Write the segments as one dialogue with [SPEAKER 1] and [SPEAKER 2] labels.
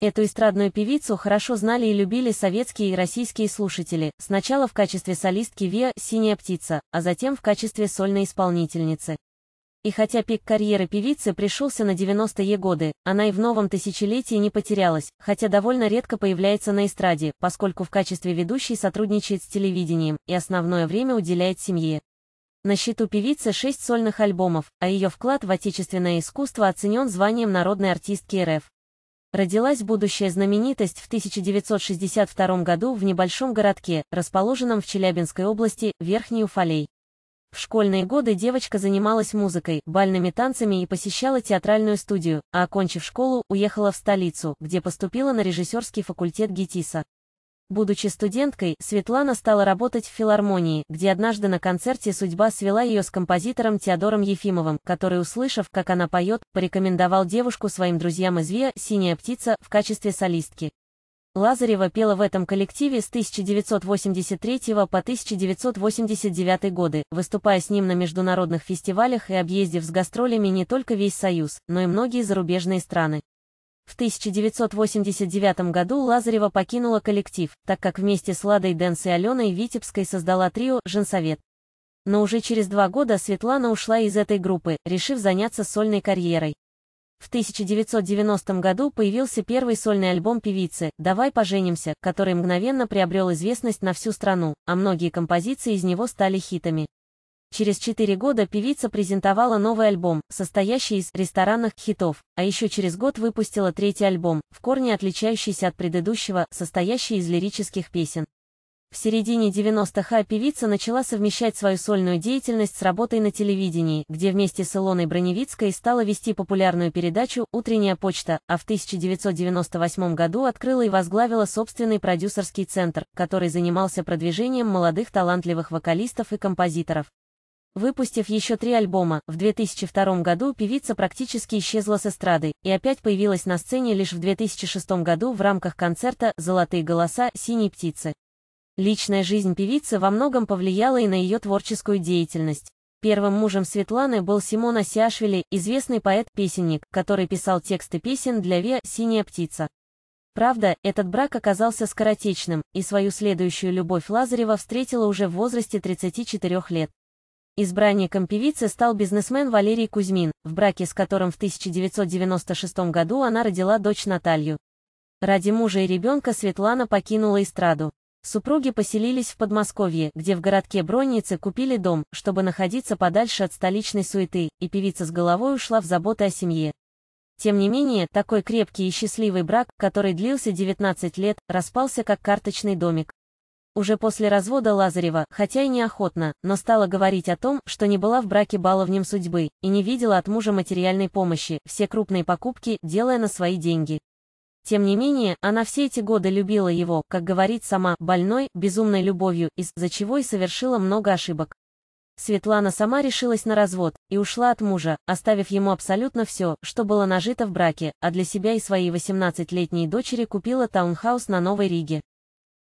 [SPEAKER 1] Эту эстрадную певицу хорошо знали и любили советские и российские слушатели, сначала в качестве солистки Виа «Синяя птица», а затем в качестве сольной исполнительницы. И хотя пик карьеры певицы пришелся на 90-е годы, она и в новом тысячелетии не потерялась, хотя довольно редко появляется на эстраде, поскольку в качестве ведущей сотрудничает с телевидением и основное время уделяет семье. На счету певицы шесть сольных альбомов, а ее вклад в отечественное искусство оценен званием народной артистки РФ родилась будущая знаменитость в 1962 году в небольшом городке, расположенном в Челябинской области, Верхний Уфалей. В школьные годы девочка занималась музыкой, бальными танцами и посещала театральную студию, а окончив школу, уехала в столицу, где поступила на режиссерский факультет ГИТИСа. Будучи студенткой, Светлана стала работать в филармонии, где однажды на концерте судьба свела ее с композитором Теодором Ефимовым, который, услышав, как она поет, порекомендовал девушку своим друзьям из ВИА «Синяя птица» в качестве солистки. Лазарева пела в этом коллективе с 1983 по 1989 годы, выступая с ним на международных фестивалях и объездив с гастролями не только весь Союз, но и многие зарубежные страны. В 1989 году Лазарева покинула коллектив, так как вместе с Ладой Дэнс и Аленой Витебской создала трио «Женсовет». Но уже через два года Светлана ушла из этой группы, решив заняться сольной карьерой. В 1990 году появился первый сольный альбом певицы «Давай поженимся», который мгновенно приобрел известность на всю страну, а многие композиции из него стали хитами. Через 4 года певица презентовала новый альбом, состоящий из ресторанных хитов, а еще через год выпустила третий альбом, в корне отличающийся от предыдущего, состоящий из лирических песен. В середине 90-х а певица начала совмещать свою сольную деятельность с работой на телевидении, где вместе с Илоной Броневицкой стала вести популярную передачу «Утренняя почта», а в 1998 году открыла и возглавила собственный продюсерский центр, который занимался продвижением молодых талантливых вокалистов и композиторов. Выпустив еще три альбома, в 2002 году певица практически исчезла с эстрады и опять появилась на сцене лишь в 2006 году в рамках концерта «Золотые голоса. Синей птицы». Личная жизнь певицы во многом повлияла и на ее творческую деятельность. Первым мужем Светланы был Симон Асиашвили, известный поэт-песенник, который писал тексты песен для Виа «Синяя птица». Правда, этот брак оказался скоротечным, и свою следующую любовь Лазарева встретила уже в возрасте 34 лет. Избранником певицы стал бизнесмен Валерий Кузьмин, в браке с которым в 1996 году она родила дочь Наталью. Ради мужа и ребенка Светлана покинула эстраду. Супруги поселились в Подмосковье, где в городке Бронницы купили дом, чтобы находиться подальше от столичной суеты, и певица с головой ушла в заботы о семье. Тем не менее, такой крепкий и счастливый брак, который длился 19 лет, распался как карточный домик уже после развода Лазарева, хотя и неохотно, но стала говорить о том, что не была в браке баловнем судьбы и не видела от мужа материальной помощи, все крупные покупки делая на свои деньги. Тем не менее, она все эти годы любила его, как говорит сама, больной, безумной любовью, из-за чего и совершила много ошибок. Светлана сама решилась на развод и ушла от мужа, оставив ему абсолютно все, что было нажито в браке, а для себя и своей 18-летней дочери купила таунхаус на Новой Риге.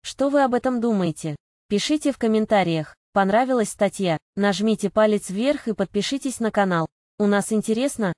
[SPEAKER 1] Что вы об этом думаете? Пишите в комментариях. Понравилась статья? Нажмите палец вверх и подпишитесь на канал. У нас интересно,